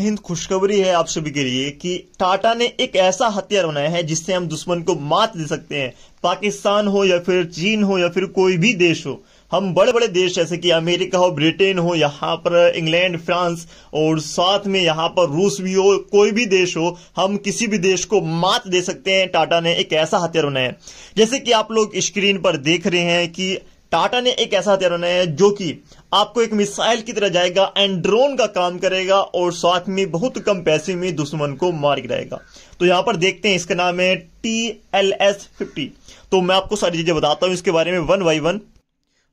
हिंद खुशखबरी है आप सभी के लिए कि टाटा ने एक ऐसा हथियार बनाया है जिससे हम दुश्मन को मात दे सकते हैं पाकिस्तान हो या फिर चीन हो या फिर कोई भी देश हो हम बड़े बड़े देश जैसे कि अमेरिका हो ब्रिटेन हो यहाँ पर इंग्लैंड फ्रांस और साथ में यहाँ पर रूस भी हो कोई भी देश हो हम किसी भी देश को मात दे सकते हैं टाटा ने एक ऐसा हथियार बनाया है जैसे कि आप लोग स्क्रीन पर देख रहे हैं कि टाटा ने एक ऐसा हथियार बनाया है जो कि आपको एक मिसाइल की तरह जाएगा एंड ड्रोन का काम करेगा और साथ में बहुत कम पैसे में दुश्मन को मार गिराएगा तो यहां पर देखते हैं इसका नाम है टी एल एस फिफ्टी तो मैं आपको सारी चीजें बताता हूं इसके बारे में वन बाई वन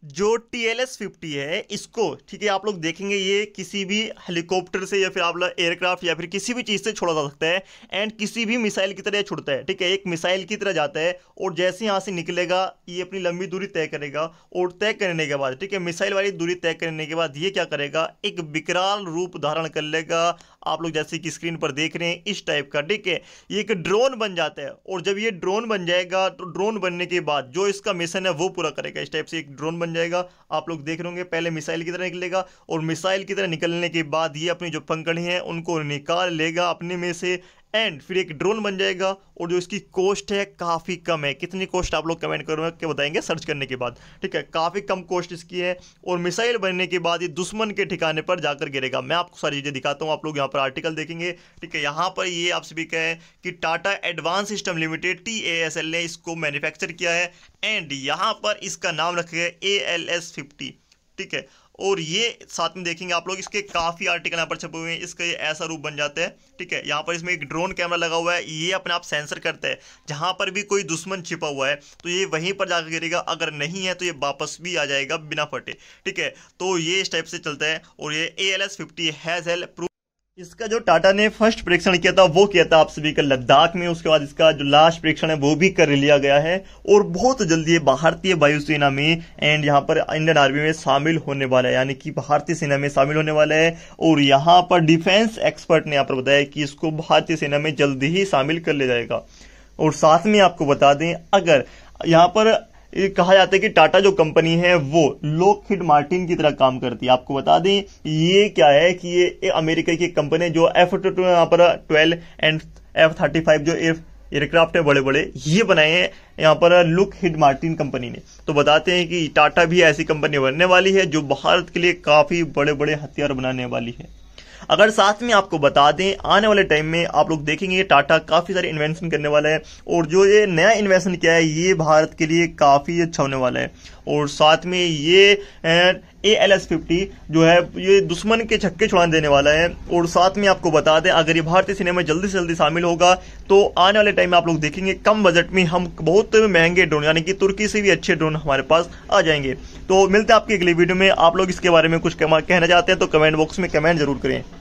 जो टी एल एस फिफ्टी है इसको ठीक है आप लोग देखेंगे ये किसी भी हेलीकॉप्टर से या फिर आप लोग एयरक्राफ्ट या फिर किसी भी चीज़ से छोड़ा जा सकता है एंड किसी भी मिसाइल की तरह छुड़ता है ठीक है एक मिसाइल की तरह जाता है और जैसे यहाँ से निकलेगा ये अपनी लंबी दूरी तय करेगा और तय करने के बाद ठीक है मिसाइल वाली दूरी तय करने के बाद ये क्या करेगा एक विकराल रूप धारण कर लेगा आप लोग जैसे कि स्क्रीन पर देख रहे हैं इस टाइप का ठीक है ये एक ड्रोन बन जाता है और जब ये ड्रोन बन जाएगा तो ड्रोन बनने के बाद जो इसका मिशन है वो पूरा करेगा इस टाइप से एक ड्रोन बन जाएगा आप लोग देख रहे होंगे पहले मिसाइल की तरह निकलेगा और मिसाइल की तरह निकलने के बाद ये अपनी जो पंखड़ी हैं उनको निकाल लेगा अपने में से एंड फिर एक ड्रोन बन जाएगा और जो इसकी कॉस्ट है काफ़ी कम है कितनी कॉस्ट आप लोग कमेंट करो के बताएंगे सर्च करने के बाद ठीक है काफ़ी कम कॉस्ट इसकी है और मिसाइल बनने के बाद ये दुश्मन के ठिकाने पर जाकर गिरेगा मैं आपको सारी चीज़ें दिखाता हूँ आप लोग यहाँ पर आर्टिकल देखेंगे ठीक है यहाँ पर ये आपसे भी कहें कि टाटा एडवांस सिस्टम लिमिटेड टी ने इसको मैन्युफैक्चर किया है एंड यहाँ पर इसका नाम रखा है ए एल ठीक है और ये साथ में देखेंगे आप लोग इसके काफ़ी आर्टिकल यहाँ पर छपे हुए हैं इसका ये ऐसा रूप बन जाता है ठीक है यहाँ पर इसमें एक ड्रोन कैमरा लगा हुआ है ये अपने आप सेंसर करता है जहाँ पर भी कोई दुश्मन छिपा हुआ है तो ये वहीं पर जाकर गिरेगा अगर नहीं है तो ये वापस भी आ जाएगा बिना फटे ठीक है तो ये इस टाइप से चलता है और ये A L S fifty has hail proof इसका जो टाटा ने फर्स्ट परीक्षण किया था वो किया था आप सभी का लद्दाख में उसके बाद इसका जो लास्ट परीक्षण है वो भी कर लिया गया है और बहुत जल्दी ये भारतीय वायुसेना में एंड यहाँ पर इंडियन आर्मी में शामिल होने वाला है यानी कि भारतीय सेना में शामिल होने वाला है और यहाँ पर डिफेंस एक्सपर्ट ने यहाँ पर बताया कि इसको भारतीय सेना में जल्दी ही शामिल कर लिया जाएगा और साथ में आपको बता दें अगर यहाँ पर कहा जाता है कि टाटा जो कंपनी है वो लोकहिड मार्टिन की तरह काम करती है आपको बता दें ये क्या है कि ये अमेरिका की कंपनी है जो एफ यहाँ पर twelve and F thirty five जो एफ एयरक्राफ्ट है बड़े बड़े ये बनाए हैं यहाँ पर लुक हिड मार्टिन कंपनी ने तो बताते हैं कि टाटा भी ऐसी कंपनी बनने वाली है जो भारत के लिए काफी बड़े बड़े हथियार बनाने वाली है अगर साथ में आपको बता दें आने वाले टाइम में आप लोग देखेंगे टाटा काफ़ी सारे इन्वेस्टमेंट करने वाला है और जो ये नया इन्वेस्टमेंट किया है ये भारत के लिए काफ़ी अच्छा होने वाला है और साथ में ये ए एल एस फिफ्टी जो है ये दुश्मन के छक्के छुड़ाने देने वाला है और साथ में आपको बता दें अगर ये भारतीय सिनेमा जल्दी से जल्दी शामिल होगा तो आने वाले टाइम में आप लोग देखेंगे कम बजट में हम बहुत महंगे ड्रोन यानी कि तुर्की से भी अच्छे ड्रोन हमारे पास आ जाएंगे तो मिलते हैं आपकी अगली वीडियो में आप लोग इसके बारे में कुछ कहना चाहते हैं तो कमेंट बॉक्स में कमेंट जरूर करें